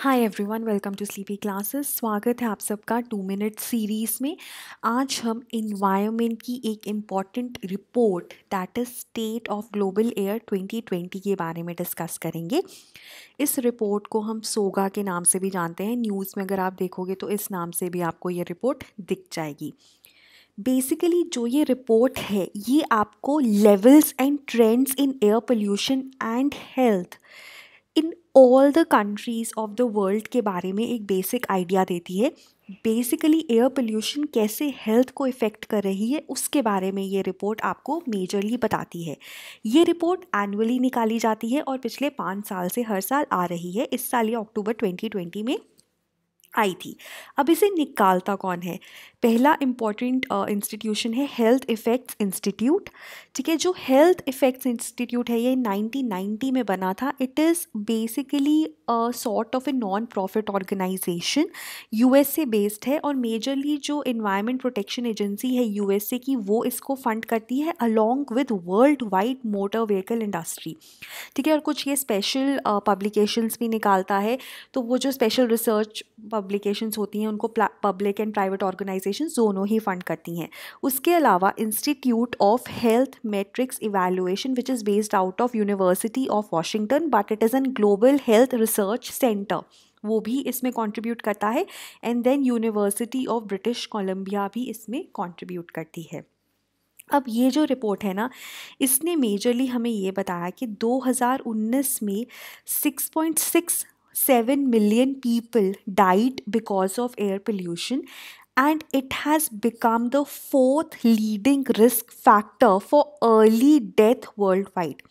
Hi everyone welcome to sleepy classes स्वागत है आप सबका टू मिनट सीरीज़ में आज हम इन्वायरमेंट की एक important report that is state of global air 2020 के बारे में डिस्कस करेंगे इस रिपोर्ट को हम सोगा के नाम से भी जानते हैं न्यूज़ में अगर आप देखोगे तो इस नाम से भी आपको ये रिपोर्ट दिख जाएगी बेसिकली जो ये रिपोर्ट है ये आपको levels and trends in air pollution and health in all the countries of the world के बारे में एक बेसिक आइडिया देती है बेसिकली एयर पोल्यूशन कैसे हेल्थ को इफ़ेक्ट कर रही है उसके बारे में ये रिपोर्ट आपको मेजरली बताती है ये रिपोर्ट एनुअली निकाली जाती है और पिछले पाँच साल से हर साल आ रही है इस साल ये अक्टूबर 2020 में आई थी अब इसे निकालता कौन है पहला इम्पॉर्टेंट इंस्टीट्यूशन है हेल्थ इफ़ेक्ट्स इंस्टीट्यूट ठीक है जो हेल्थ इफ़ेक्ट्स इंस्टीट्यूट है ये 1990 में बना था it is basically sort of a non profit organisation USA based है और मेजरली जो इन्वायरमेंट प्रोटेक्शन एजेंसी है यूएसए की वो इसको फंड करती है along with worldwide motor vehicle industry ठीक है और कुछ ये स्पेशल पब्लिकेशंस भी निकालता है तो वो जो स्पेशल रिसर्च पब्लिकेशंस होती हैं उनको public and private organisation organisation दोनों ही फंड करती हैं उसके अलावा institute of health metrics evaluation which is based out of university of Washington but it is an global health research centre वो भी इसमें कॉन्ट्रीब्यूट करता है and then university of British Columbia भी इसमें कॉन्ट्रीब्यूट करती है अब ये जो रिपोर्ट है ना इसने मेजरली हमें ये बताया कि 2019 में 6.67 million people died because of air pollution and it has become the fourth leading risk factor for early death worldwide,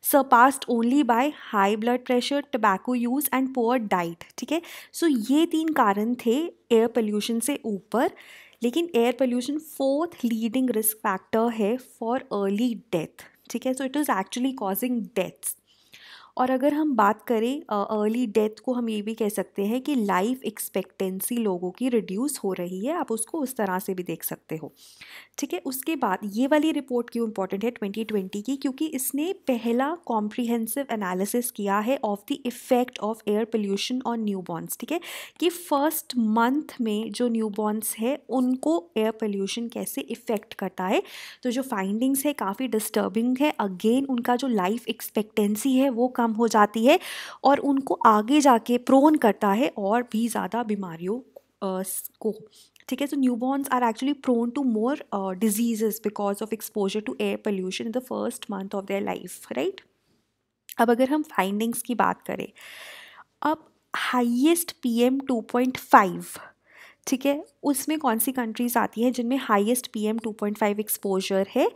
surpassed only by high blood pressure, tobacco use and poor diet. ठीक है so ये तीन कारण थे air pollution से ऊपर लेकिन air pollution fourth leading risk factor है for early death ठीक है so it is actually causing deaths और अगर हम बात करें अर्ली डेथ को हम ये भी कह सकते हैं कि लाइफ एक्सपेक्टेंसी लोगों की रिड्यूस हो रही है आप उसको उस तरह से भी देख सकते हो ठीक है उसके बाद ये वाली रिपोर्ट क्यों इंपॉर्टेंट है 2020 की क्योंकि इसने पहला कॉम्प्रिहेंसिव एनालिसिस किया है of the effect of air pollution on newborns ठीक है कि फर्स्ट मंथ में जो न्यूबॉर्न्स है उनको एयर पोल्यूशन कैसे इफ़ेक्ट करता है तो जो फाइंडिंग्स है काफ़ी डिस्टर्बिंग है अगेन उनका जो लाइफ एक्सपेक्टेंसी है वो कम कम हो जाती है और उनको आगे जाके प्रोन करता है और भी ज़्यादा बीमारियों को ठीक है so new are actually prone to more diseases because of exposure to air pollution in the first month of their life right अब अगर हम फाइंडिंग्स की बात करें अब highest P M two point five ठीक है उसमें कौन सी कंट्रीज़ आती हैं जिनमें highest P M two point five exposure है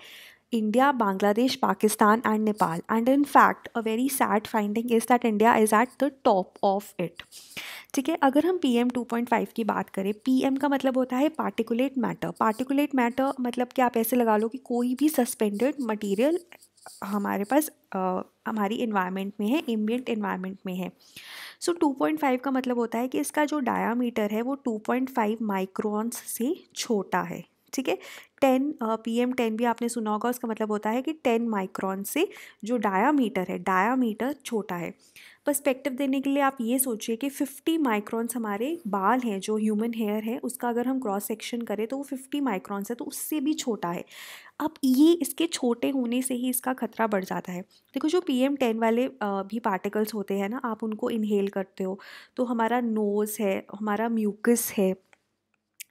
India, Bangladesh, Pakistan, and Nepal. And in fact, a very sad finding is that India is at the top of it. ठीक है अगर हम P M two point five की बात करें P M का मतलब होता है पार्टिकुलेट मैटर पार्टिकुलेट मैटर मतलब कि आप ऐसे लगा लो कि कोई भी सस्पेंडेड मटीरियल हमारे पास आ, हमारी इन्वायरमेंट में है एम्बियट इन्वायरमेंट में है सो टू पॉइंट फाइव का मतलब होता है कि इसका जो डाया मीटर है वो टू पॉइंट फाइव माइक्रोन्स से छोटा है ठीक है टेन पी एम टेन भी आपने सुना होगा उसका मतलब होता है कि टेन माइक्रॉन से जो डायामीटर है डायामीटर छोटा है पर्सपेक्टिव देने के लिए आप ये सोचिए कि फ़िफ्टी माइक्रॉन्स हमारे बाल हैं जो ह्यूमन हेयर है उसका अगर हम क्रॉस सेक्शन करें तो वो फिफ्टी माइक्रॉन्स है तो उससे भी छोटा है अब ये इसके छोटे होने से ही इसका खतरा बढ़ जाता है देखो जो पी एम टेन वाले भी पार्टिकल्स होते हैं ना आप उनको इनहेल करते हो तो हमारा नोज़ है हमारा म्यूकस है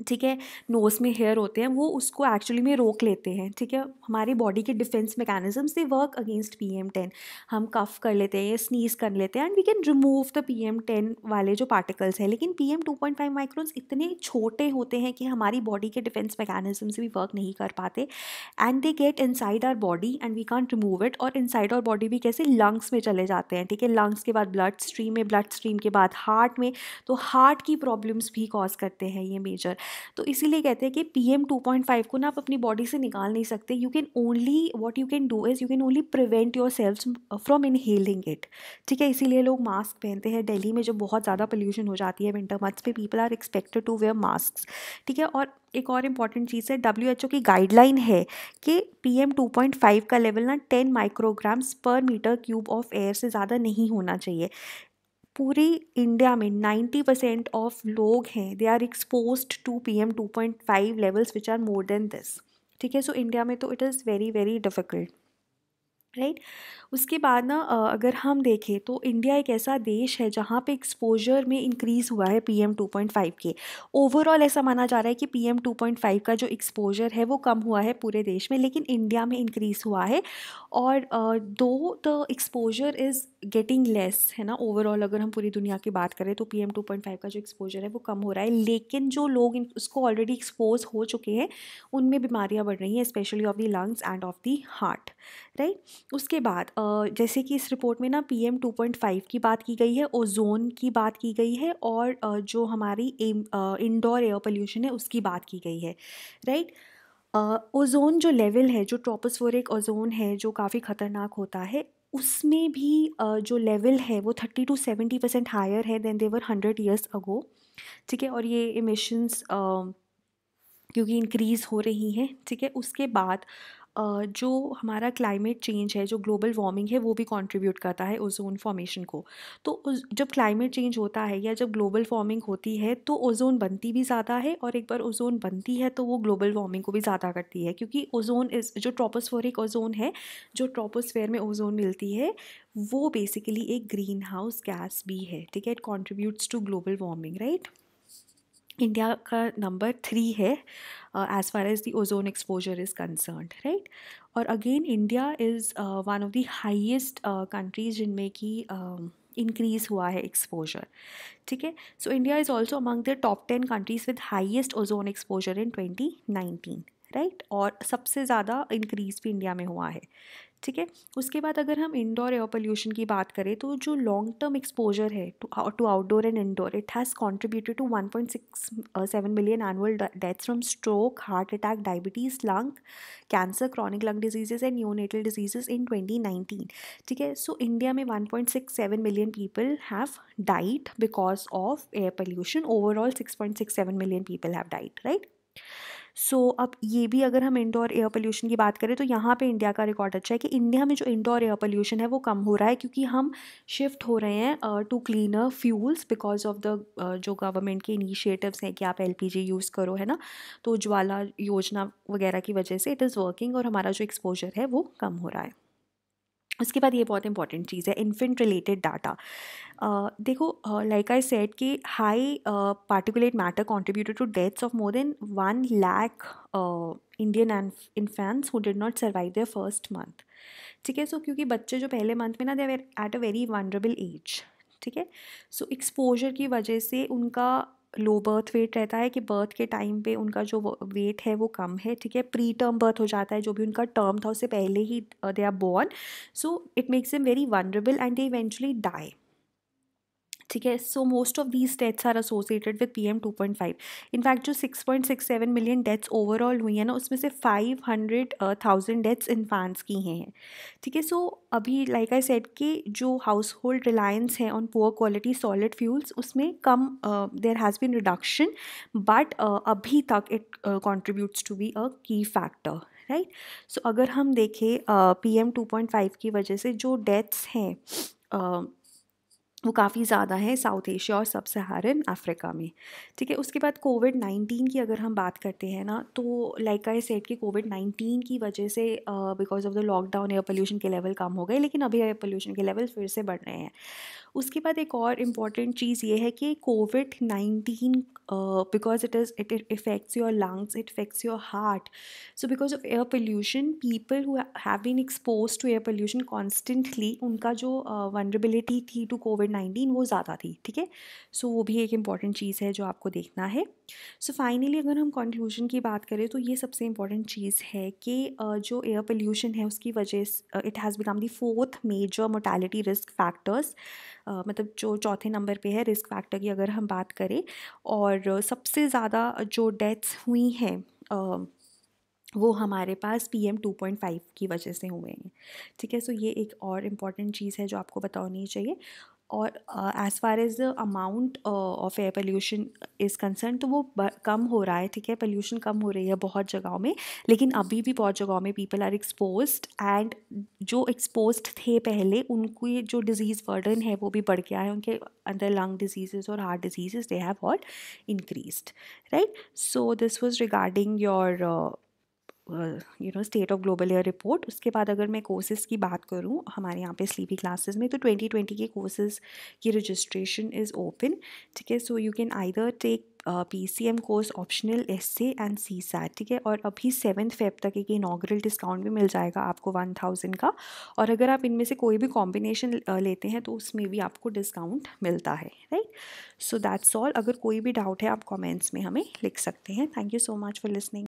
ठीक है नोज़ में हेयर होते हैं वो उसको एक्चुअली में रोक लेते हैं ठीक है हमारी बॉडी के डिफेंस मैकेनिज्म से work against P M ten हम कफ कर लेते हैं या स्नीज कर लेते हैं and we can remove the P M ten वाले जो पार्टिकल्स हैं लेकिन P M two point five microns इतने छोटे होते हैं कि हमारी बॉडी के डिफेंस मैकेनिज्म से भी वर्क नहीं कर पाते and they get inside our body and we can't remove it और इन साइड आर बॉडी भी कैसे लंग्स में चले जाते हैं ठीक है लंग्स के बाद ब्लड स्ट्रीम में ब्लड स्ट्रीम के बाद हार्ट में तो हार्ट की प्रॉब्लम्स भी कॉज करते हैं ये मेजर तो इसीलिए कहते हैं कि P M two point five को ना आप अपनी बॉडी से निकाल नहीं सकते you can only what you can do is you can only prevent yourself from inhaling it ठीक है इसीलिए लोग मास्क पहनते हैं दिल्ली में जो बहुत ज़्यादा पोल्यूशन हो जाती है विंटर मंथ्स पे people are expected to wear mask ठीक है और एक और इम्पॉर्टेंट चीज़ है डब्ल्यू एच ओ की गाइडलाइन है कि P M two point five का लेवल ना ten micrograms per metre cube of air से ज़्यादा नहीं होना चाहिए पूरी इंडिया में 90 परसेंट ऑफ लोग हैं they are expose to P M two point five levels which are more than this ठीक है सो इंडिया में तो it is very very difficult right right? उसके बाद ना अगर हम देखें तो इंडिया एक ऐसा देश है जहाँ पे एक्सपोजर में इंक्रीज़ हुआ है पीएम 2.5 के ओवरऑल ऐसा माना जा रहा है कि पीएम 2.5 का जो एक्सपोजर है वो कम हुआ है पूरे देश में लेकिन इंडिया में इंक्रीज़ हुआ है और though the exposure is getting less है ना ओवरऑल अगर हम पूरी दुनिया की बात करें तो पी एम का जो एक्सपोजर है वो कम हो रहा है लेकिन जो लोग उसको ऑलरेडी एक्सपोज हो चुके हैं उनमें बीमारियाँ बढ़ रही हैं specially of the lungs and of the heart right उसके बाद जैसे कि इस रिपोर्ट में ना P M two point five की बात की गई है ओजोन की बात की गई है और जो हमारी इंडोर एयर पोल्यूशन है उसकी बात की गई है राइट ओजोन जो लेवल है जो ट्रोपोस्फोरिक ओजोन है जो काफ़ी ख़तरनाक होता है उसमें भी जो लेवल है वो thirty to seventy percent higher है than there hundred years ago ठीक है और ये इमिशंस क्योंकि इंक्रीज़ हो रही हैं ठीक है उसके बाद जो हमारा क्लाइमेट चेंज है जो ग्लोबल वार्मिंग है वो भी कंट्रीब्यूट करता है ओजोन फॉर्मेशन को तो जब क्लाइमेट चेंज होता है या जब ग्लोबल वार्मिंग होती है तो ओजोन बनती भी ज़्यादा है और एक बार ओजोन बनती है तो वो ग्लोबल वार्मिंग को भी ज़्यादा करती है क्योंकि ओजोन इस जो ट्रोपोस्फोरिक ओजोन है जो ट्रोपोस्फेयर में ओजोन मिलती है वो बेसिकली एक ग्रीन हाउस गैस भी है ठीक है it contributes to global warming right India का नंबर थ्री है as far as the ozone exposure is concern right और again India is one of the highest countries जिनमें कि इंक्रीज़ um, हुआ है एक्सपोजर ठीक है सो India is also among the top ten countries with highest ozone exposure in twenty nineteen right और सबसे ज़्यादा इंक्रीज़ भी इंडिया में हुआ है ठीक है उसके बाद अगर हम इंडोर एयर पोल्यूशन की बात करें तो जो लॉन्ग टर्म एक्सपोजर है to outdoor and indoor it has contributed to one point six seven million annual deaths from stroke heart attack diabetes lung cancer chronic lung diseases and neonatal diseases in twenty nineteen ठीक है सो India में one point six seven million people have died because of air pollution overall six point six seven million people have died right so so, अब ये भी अगर हम indoor air pollution की बात करें तो यहाँ पे इंडिया का रिकॉर्ड अच्छा है कि इंडिया में जो इंडोर एयर पोल्यूशन है वो कम हो रहा है क्योंकि हम शिफ्ट हो रहे हैं to cleaner fuels because of the जो गवर्नमेंट के इनिशिएटिव्स हैं कि आप एल यूज़ करो है ना तो ज्वाला योजना वगैरह की वजह से इट इज़ वर्किंग और हमारा जो एक्सपोजर है वो कम हो रहा है उसके बाद ये बहुत इंपॉर्टेंट चीज़ है इन्फेंट रिलेटेड डाटा देखो लाइक आई सेड कि high particulate matter contributed to deaths of more than one lakh Indian infants who did not survive their first month ठीक है सो क्योंकि बच्चे जो पहले मंथ में ना they're at a very vulnerable age ठीक है सो एक्सपोजर की वजह से उनका लो बर्थ वेट रहता है कि बर्थ के टाइम पे उनका जो वेट है वो कम है ठीक है प्री टर्म बर्थ हो जाता है जो भी उनका टर्म था उससे पहले ही they are born so it makes them very vulnerable and they eventually die ठीक है so most of these deaths are associated with P M two point five in fact जो six point six seven million deaths overall हुई है ना उसमें से five hundred thousand deaths infants की हैं ठीक है सो अभी लाइक आई सेट कि जो हाउस होल्ड रिलायंस है on poor quality solid fuels उसमें कम there has been reduction but अभी तक it contributes to be a key factor right so अगर हम देखें P M two point five की वजह से जो डेथ्स हैं uh, वो काफ़ी ज़्यादा है साउथ एशिया और सब सहारन अफ्रीका में ठीक है उसके बाद कोविड नाइन्टीन की अगर हम बात करते हैं ना तो लाइक आई सेट कि कोविड नाइन्टीन की वजह से because of the lockdown air pollution के लेवल कम हो गए लेकिन अभी एयर पोल्यूशन के लेवल फिर से बढ़ रहे हैं उसके बाद एक और इम्पॉर्टेंट चीज़ ये है कि COVID nineteen because it is it affects your lungs it affects your heart so because of air pollution people who have been expose to air pollution constantly उनका जो वनरेबिलिटी थी टू कोविड नाइन्टीन वो ज़्यादा थी ठीक है सो वो भी एक इम्पॉर्टेंट चीज़ है जो आपको देखना है सो so, फाइनली अगर हम कंक्लूजन की बात करें तो ये सबसे इम्पॉर्टेंट चीज़ है कि uh, जो एयर पोल्यूशन है उसकी वजह it has become the fourth major mortality risk factors मतलब जो चौथे नंबर पे है रिस्क फैक्टर की अगर हम बात करें और सबसे ज़्यादा जो डेथ्स हुई हैं वो हमारे पास P M two point five की वजह से हुए हैं ठीक है सो ये एक और इम्पॉर्टेंट चीज़ है जो आपको बतानी चाहिए और as far as the amount of air pollution is concern तो वो कम हो रहा है ठीक है पोल्यूशन कम हो रही है बहुत जगहों में लेकिन अभी भी बहुत जगहों में पीपल आर एक्सपोज एंड जो एक्सपोज थे पहले उनकी जो डिज़ीज़ वर्डन है वो भी बढ़ गया है उनके अंदर लंग डिजीज़ और heart disease they have all increase right so this was regarding your you know state of global air report उसके बाद अगर मैं कोर्सेज़ की बात करूँ हमारे यहाँ पे स्लीपी क्लासेस में तो ट्वेंटी ट्वेंटी के कोर्सेज़ की रजिस्ट्रेशन इज़ ओपन ठीक है so you can either take P C M course optional S C and CSAT ठीक है और अभी सेवन फेब तक एक इनाग्रल डिस्काउंट भी मिल जाएगा आपको वन थाउजेंड का और अगर आप इनमें से कोई भी कॉम्बिनेशन लेते हैं तो उसमें भी आपको डिस्काउंट मिलता है राइट सो दैट्स ऑल अगर कोई भी डाउट है आप कॉमेंट्स में हमें लिख सकते हैं thank you so much for listening